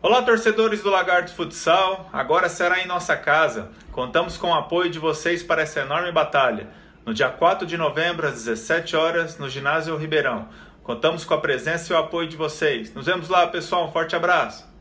Olá, torcedores do Lagarto Futsal. Agora será em nossa casa. Contamos com o apoio de vocês para essa enorme batalha. No dia 4 de novembro, às 17 horas, no Ginásio Ribeirão. Contamos com a presença e o apoio de vocês. Nos vemos lá, pessoal. Um forte abraço.